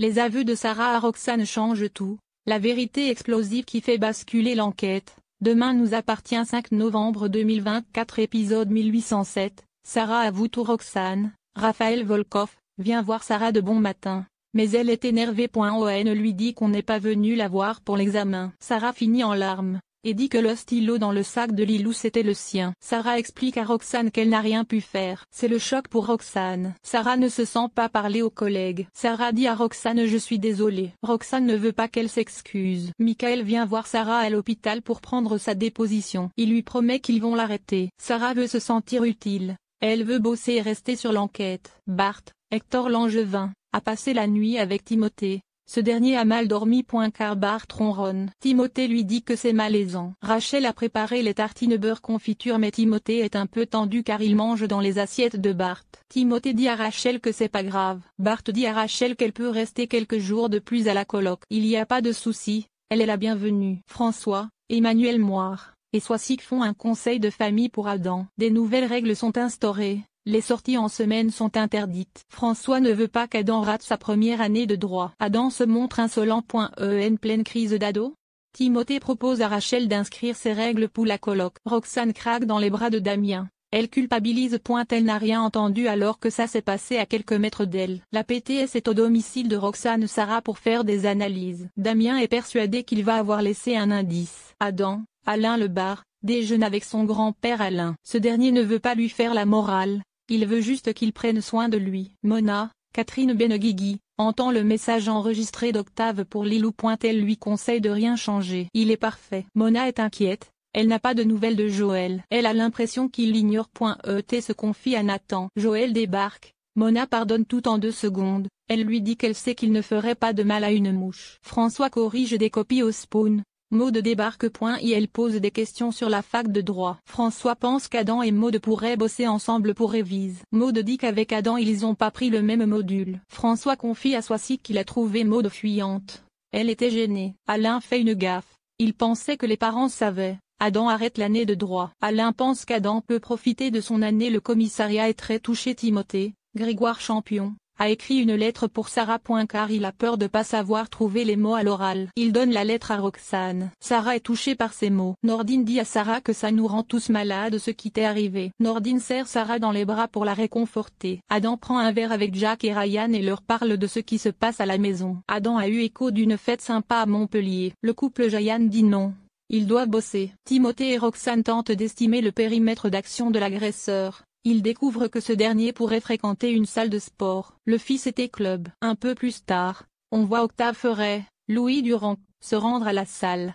Les aveux de Sarah à Roxane changent tout, la vérité explosive qui fait basculer l'enquête. Demain nous appartient 5 novembre 2024 épisode 1807, Sarah avoue tout Roxane, Raphaël Volkov, vient voir Sarah de bon matin, mais elle est énervée. On lui dit qu'on n'est pas venu la voir pour l'examen. Sarah finit en larmes, et dit que le stylo dans le sac de Lilou c'était le sien. Sarah explique à Roxane qu'elle n'a rien pu faire. C'est le choc pour Roxane. Sarah ne se sent pas parler aux collègues. Sarah dit à Roxane je suis désolée. Roxane ne veut pas qu'elle s'excuse. Michael vient voir Sarah à l'hôpital pour prendre sa déposition. Il lui promet qu'ils vont l'arrêter. Sarah veut se sentir utile. Elle veut bosser et rester sur l'enquête. Bart, Hector Langevin, a passé la nuit avec Timothée, ce dernier a mal dormi. Car Bart ronronne. Timothée lui dit que c'est malaisant. Rachel a préparé les tartines beurre confiture mais Timothée est un peu tendu car il mange dans les assiettes de Bart. Timothée dit à Rachel que c'est pas grave. Bart dit à Rachel qu'elle peut rester quelques jours de plus à la colloque. Il n'y a pas de souci, elle est la bienvenue. François, Emmanuel Moir et Soissic font un conseil de famille pour Adam. Des nouvelles règles sont instaurées. Les sorties en semaine sont interdites. François ne veut pas qu'Adam rate sa première année de droit. Adam se montre insolent. En pleine crise d'ado Timothée propose à Rachel d'inscrire ses règles pour la colloque. Roxane craque dans les bras de Damien. Elle culpabilise. Elle n'a rien entendu alors que ça s'est passé à quelques mètres d'elle. La PTS est au domicile de Roxane Sarah pour faire des analyses. Damien est persuadé qu'il va avoir laissé un indice. Adam, Alain le bar, déjeune avec son grand-père Alain. Ce dernier ne veut pas lui faire la morale, il veut juste qu'il prenne soin de lui. Mona, Catherine Beneguigui, entend le message enregistré d'Octave pour Lilou. Elle lui conseille de rien changer. Il est parfait. Mona est inquiète, elle n'a pas de nouvelles de Joël. Elle a l'impression qu'il l'ignore. E.T. se confie à Nathan. Joël débarque, Mona pardonne tout en deux secondes, elle lui dit qu'elle sait qu'il ne ferait pas de mal à une mouche. François corrige des copies au spawn. Maude débarque. Il pose des questions sur la fac de droit. François pense qu'Adam et Maude pourraient bosser ensemble pour révise. Maude dit qu'avec Adam ils n'ont pas pris le même module. François confie à Soissy qu'il a trouvé Maude fuyante. Elle était gênée. Alain fait une gaffe. Il pensait que les parents savaient. Adam arrête l'année de droit. Alain pense qu'Adam peut profiter de son année. Le commissariat est très touché Timothée, Grégoire Champion, a écrit une lettre pour Sarah. Car il a peur de pas savoir trouver les mots à l'oral. Il donne la lettre à Roxane. Sarah est touchée par ces mots. Nordine dit à Sarah que ça nous rend tous malades ce qui t'est arrivé. Nordine serre Sarah dans les bras pour la réconforter. Adam prend un verre avec Jack et Ryan et leur parle de ce qui se passe à la maison. Adam a eu écho d'une fête sympa à Montpellier. Le couple Jayan dit non. Il doit bosser. Timothée et Roxane tentent d'estimer le périmètre d'action de l'agresseur. Il découvre que ce dernier pourrait fréquenter une salle de sport. Le fils était club. Un peu plus tard, on voit Octave Ferret, Louis Durand, se rendre à la salle.